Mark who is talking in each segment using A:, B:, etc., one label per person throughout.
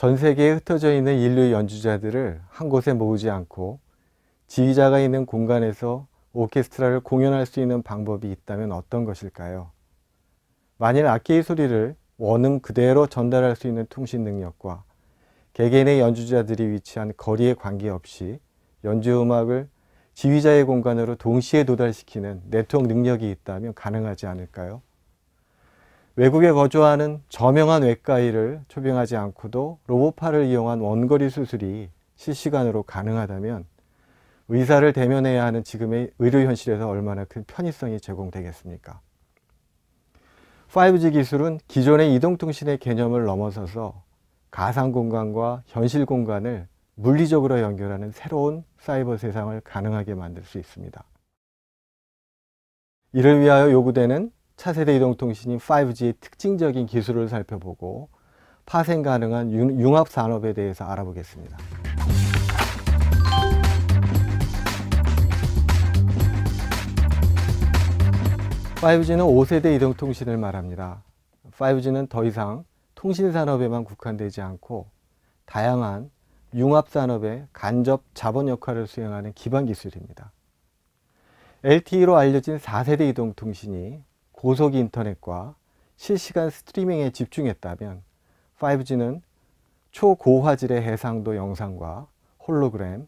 A: 전 세계에 흩어져 있는 인류의 연주자들을 한 곳에 모으지 않고 지휘자가 있는 공간에서 오케스트라를 공연할 수 있는 방법이 있다면 어떤 것일까요? 만일 악기의 소리를 원음 그대로 전달할 수 있는 통신 능력과 개개인의 연주자들이 위치한 거리에 관계없이 연주 음악을 지휘자의 공간으로 동시에 도달시키는 네트워크 능력이 있다면 가능하지 않을까요? 외국에 거주하는 저명한 외과의를 초빙하지 않고도 로봇파를 이용한 원거리 수술이 실시간으로 가능하다면 의사를 대면해야 하는 지금의 의료 현실에서 얼마나 큰 편의성이 제공되겠습니까? 5G 기술은 기존의 이동통신의 개념을 넘어서서 가상 공간과 현실 공간을 물리적으로 연결하는 새로운 사이버 세상을 가능하게 만들 수 있습니다. 이를 위하여 요구되는 차세대 이동통신인 5G의 특징적인 기술을 살펴보고 파생 가능한 융합 산업에 대해서 알아보겠습니다. (5G는) (5세대) 이동통신을 말합니다. (5G는) 더 이상 통신 산업에만 국한되지 않고 다양한 융합 산업의 간접 자본 역할을 수행하는 기반 기술입니다. LTE로 알려진 4세대 이동통신이 고속 인터넷과 실시간 스트리밍에 집중했다면 5G는 초고화질의 해상도 영상과 홀로그램,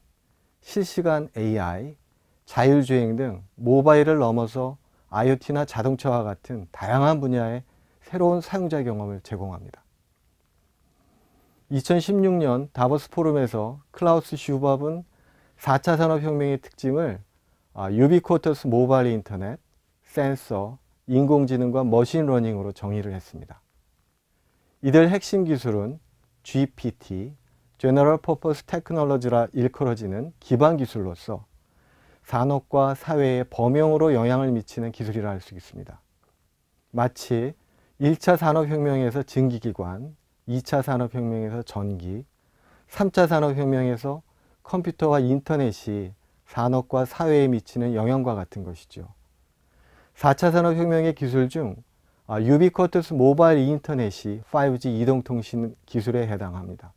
A: 실시간 AI, 자율주행 등 모바일을 넘어서 IoT나 자동차와 같은 다양한 분야의 새로운 사용자 경험을 제공합니다. 2016년 다버스 포럼에서 클라우스 슈밥은 4차 산업혁명의 특징을 아, 유비쿼터스 모바일 인터넷, 센서, 인공지능과 머신러닝으로 정의를 했습니다. 이들 핵심 기술은 GPT, General Purpose Technology라 일컬어지는 기반 기술로서 산업과 사회의 범용으로 영향을 미치는 기술이라 할 수 있습니다. 마치 1차 산업혁명에서 증기기관, 2차 산업혁명에서 전기, 3차 산업혁명에서 컴퓨터와 인터넷이 산업과 사회에 미치는 영향과 같은 것이죠. 4차 산업혁명의 기술 중 아, 유비쿼터스 모바일 인터넷이 5G 이동통신 기술에 해당합니다.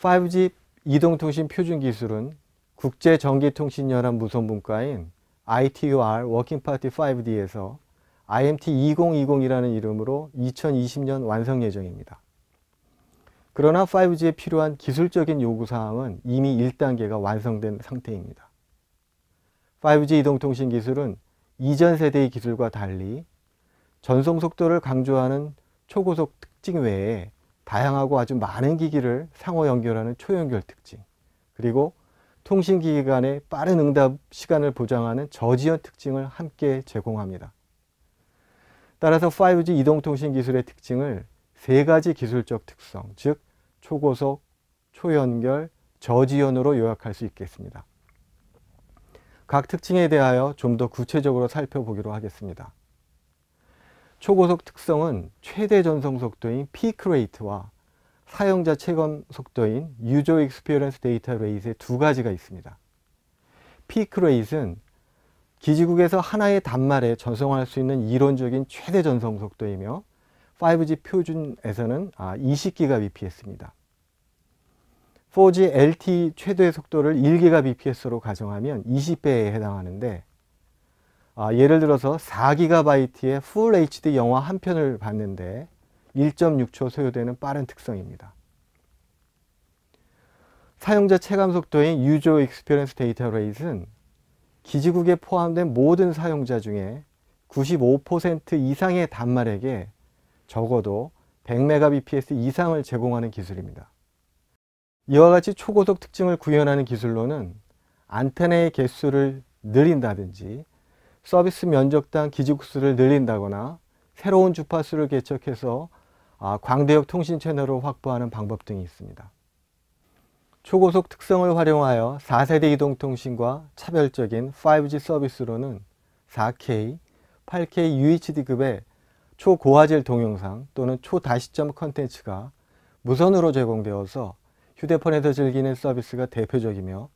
A: 5G 이동통신 표준 기술은 국제전기통신연합 무선분과인 ITUR 워킹파티 5D에서 IMT 2020이라는 이름으로 2020년 완성 예정입니다. 그러나 5G에 필요한 기술적인 요구사항은 이미 1단계가 완성된 상태입니다. 5G 이동통신 기술은 이전 세대의 기술과 달리 전송 속도를 강조하는 초고속 특징 외에 다양하고 아주 많은 기기를 상호 연결하는 초연결 특징 그리고 통신기기 간의 빠른 응답 시간을 보장하는 저지연 특징을 함께 제공합니다. 따라서 5G 이동통신 기술의 특징을 세 가지 기술적 특성, 즉 초고속, 초연결, 저지연으로 요약할 수 있겠습니다. 각 특징에 대하여 좀 더 구체적으로 살펴보기로 하겠습니다. 초고속 특성은 최대 전송 속도인 peak r 와 사용자 체감 속도인 user experience 의두 가지가 있습니다. peak r 는 기지국에서 하나의 단말에 전송할 수 있는 이론적인 최대 전송 속도이며 5G 표준에서는 2 0기 bps입니다. 4G LTE 최대 속도를 1GBps로 가정하면 20배에 해당하는데 아, 예를 들어서 4GB의 Full HD 영화 한 편을 봤는데 1.6초 소요되는 빠른 특성입니다. 사용자 체감 속도인 유저 익스피 x p e r i e n c e 는 기지국에 포함된 모든 사용자 중에 95% 이상의 단말에게 적어도 100Mbps 이상을 제공하는 기술입니다. 이와 같이 초고속 특징을 구현하는 기술로는 안테나의 개수를 늘린다든지 서비스 면적당 기지국수를 늘린다거나 새로운 주파수를 개척해서 아, 광대역 통신 채널을 확보하는 방법 등이 있습니다. 초고속 특성을 활용하여 4세대 이동통신과 차별적인 5G 서비스로는 4K, 8K UHD급의 초고화질 동영상 또는 초다시점 컨텐츠가 무선으로 제공되어서 휴대폰에서 즐기는 서비스가 대표적이며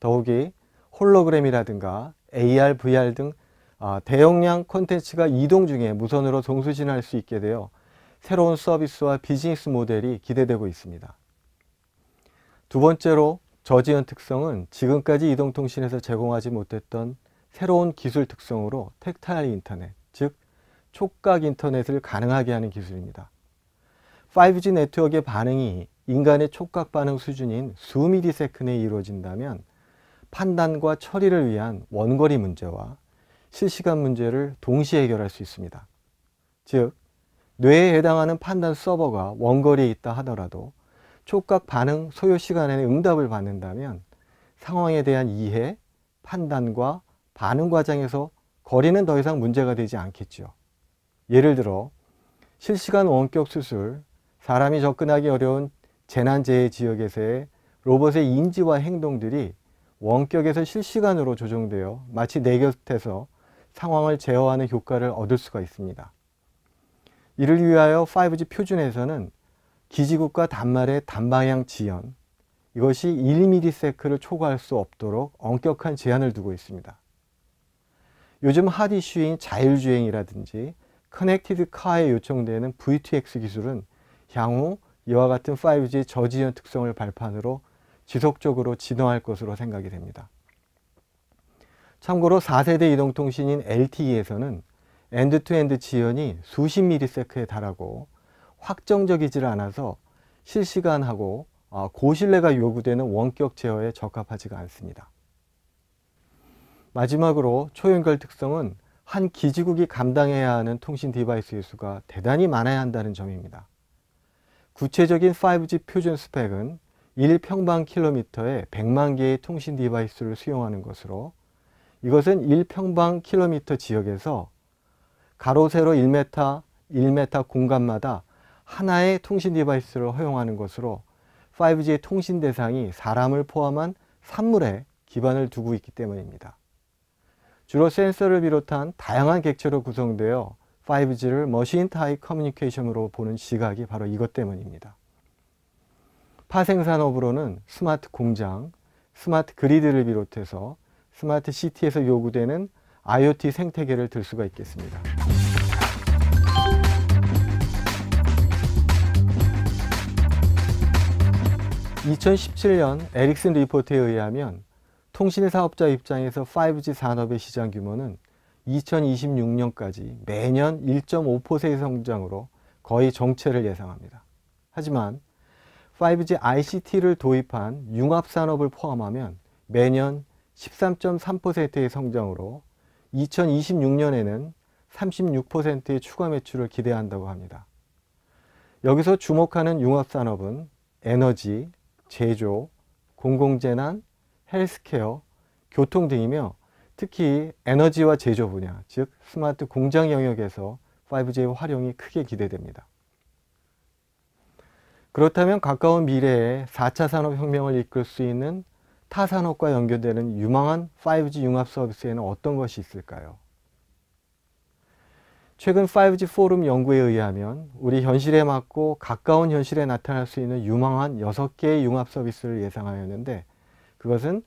A: 더욱이 홀로그램이라든가 AR, VR 등 아, 대용량 콘텐츠가 이동 중에 무선으로 동수진할 수 있게 되어 새로운 서비스와 비즈니스 모델이 기대되고 있습니다. 두 번째로 저지연 특성은 지금까지 이동통신에서 제공하지 못했던 새로운 기술 특성으로 텍타일 인터넷, 즉 촉각 인터넷을 가능하게 하는 기술입니다. 5G 네트워크의 반응이 인간의 촉각 반응 수준인 수미리세컨에 이루어진다면 판단과 처리를 위한 원거리 문제와 실시간 문제를 동시에 해결할 수 있습니다. 즉, 뇌에 해당하는 판단 서버가 원거리에 있다 하더라도 촉각 반응 소요 시간에는 응답을 받는다면 상황에 대한 이해, 판단과 반응 과정에서 거리는 더 이상 문제가 되지 않겠죠. 예를 들어 실시간 원격 수술, 사람이 접근하기 어려운 재난재해 지역에서의 로봇의 인지와 행동들이 원격에서 실시간으로 조정되어 마치 내 곁에서 상황을 제어하는 효과를 얻을 수가 있습니다. 이를 위하여 5G 표준에서는 기지국과 단말의 단방향 지연, 이것이 1ms를 초과할 수 없도록 엄격한 제한을 두고 있습니다. 요즘 핫 이슈인 자율주행이라든지 커넥티드 카에 요청되는 VTX 기술은 향후 이와 같은 5G 저지연 특성을 발판으로 지속적으로 진화할 것으로 생각이 됩니다. 참고로 4세대 이동통신인 LTE에서는 엔드투엔드 지연이 수십 미리세크에 달하고 확정적이질 않아서 실시간하고 어, 고신뢰가 요구되는 원격 제어에 적합하지가 않습니다. 마지막으로 초연결 특성은 한 기지국이 감당해야 하는 통신 디바이스의 수가 대단히 많아야 한다는 점입니다. 구체적인 5G 표준 스펙은 1평방킬로미터에 100만 개의 통신 디바이스를 수용하는 것으로 이것은 1평방킬로미터 지역에서 가로 세로 1m, 1m 공간마다 하나의 통신 디바이스를 허용하는 것으로 5G의 통신 대상이 사람을 포함한 산물에 기반을 두고 있기 때문입니다. 주로 센서를 비롯한 다양한 객체로 구성되어 5G를 머신 타입 커뮤니케이션으로 보는 시각이 바로 이것 때문입니다. 파생산업으로는 스마트 공장, 스마트 그리드를 비롯해서 스마트 시티에서 요구되는 IoT 생태계를 들 수가 있겠습니다. (2017년) 에릭슨 리포트에 의하면 통신사업자 입장에서 5G 산업의 시장 규모는 2026년까지 매년 1.5%의 성장으로 거의 정체를 예상합니다. 하지만 5G ICT를 도입한 융합산업을 포함하면 매년 13.3%의 성장으로 2026년에는 36%의 추가 매출을 기대한다고 합니다. 여기서 주목하는 융합산업은 에너지, 제조, 공공재난, 헬스케어, 교통 등이며 특히 에너지와 제조 분야, 즉 스마트 공장 영역에서 5G 의 활용이 크게 기대됩니다. 그렇다면 가까운 미래에 4차 산업혁명을 이끌 수 있는 타산업과 연결되는 유망한 5G 융합 서비스에는 어떤 것이 있을까요? 최근 5G 포럼 연구에 의하면 우리 현실에 맞고 가까운 현실에 나타날 수 있는 유망한 6개의 융합 서비스를 예상하였는데 그것은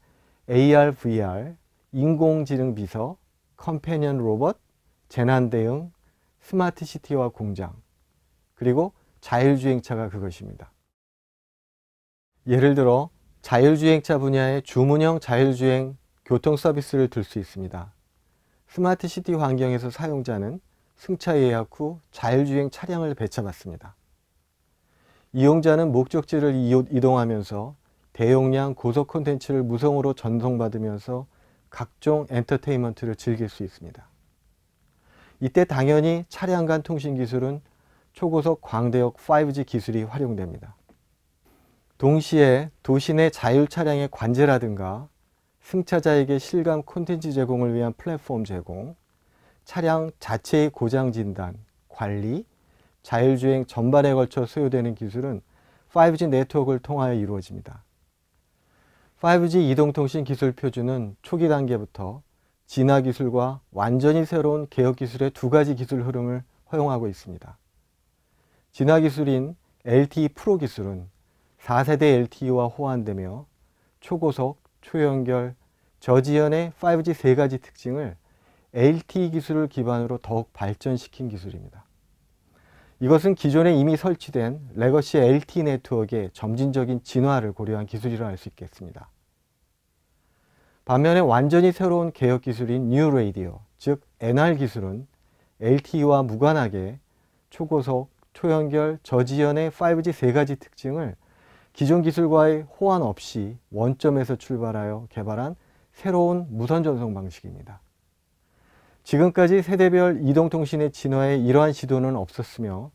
A: AR, VR, 인공지능 비서, 컴패니언 로봇, 재난 대응, 스마트 시티와 공장, 그리고 자율주행차가 그것입니다. 예를 들어 자율주행차 분야의 주문형 자율주행 교통 서비스를 들 수 있습니다. 스마트 시티 환경에서 사용자는 승차 예약 후 자율주행 차량을 배차받습니다. 이용자는 목적지를 이동하면서 대용량 고속 콘텐츠를 무성으로 전송받으면서 각종 엔터테인먼트를 즐길 수 있습니다. 이때 당연히 차량 간 통신 기술은 초고속 광대역 5G 기술이 활용됩니다. 동시에 도시 내 자율 차량의 관제라든가 승차자에게 실감 콘텐츠 제공을 위한 플랫폼 제공, 차량 자체의 고장 진단, 관리, 자율주행 전반에 걸쳐 소요되는 기술은 5G 네트워크를 통하여 이루어집니다. 5G 이동통신 기술 표준은 초기 단계부터 진화 기술과 완전히 새로운 개혁 기술의 두 가지 기술 흐름을 허용하고 있습니다. 진화 기술인 LTE 프로 기술은 4세대 LTE와 호환되며 초고속, 초연결, 저지연의 5G 세 가지 특징을 LTE 기술을 기반으로 더욱 발전시킨 기술입니다. 이것은 기존에 이미 설치된 레거시 LTE 네트워크의 점진적인 진화를 고려한 기술이라 할수 있겠습니다. 반면에 완전히 새로운 개혁 기술인 뉴 레이디오, 즉 NR 기술은 LTE와 무관하게 초고속, 초연결, 저지연의 5G 세 가지 특징을 기존 기술과의 호환 없이 원점에서 출발하여 개발한 새로운 무선 전송 방식입니다. 지금까지 세대별 이동통신의 진화에 이러한 시도는 없었으며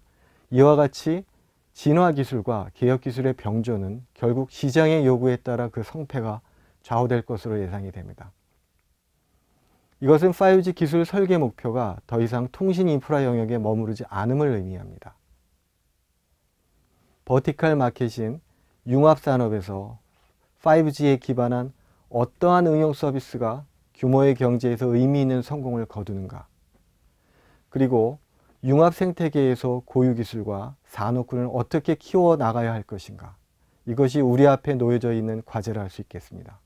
A: 이와 같이 진화 기술과 개혁 기술의 병조는 결국 시장의 요구에 따라 그 성패가 좌우될 것으로 예상이 됩니다. 이것은 5G 기술 설계 목표가 더 이상 통신 인프라 영역에 머무르지 않음을 의미합니다. 버티컬 마켓인 융합산업에서 5G에 기반한 어떠한 응용 서비스가 규모의 경제에서 의미 있는 성공을 거두는가 그리고 융합 생태계에서 고유기술과 산업군을 어떻게 키워나가야 할 것인가 이것이 우리 앞에 놓여져 있는 과제라 할 수 있겠습니다.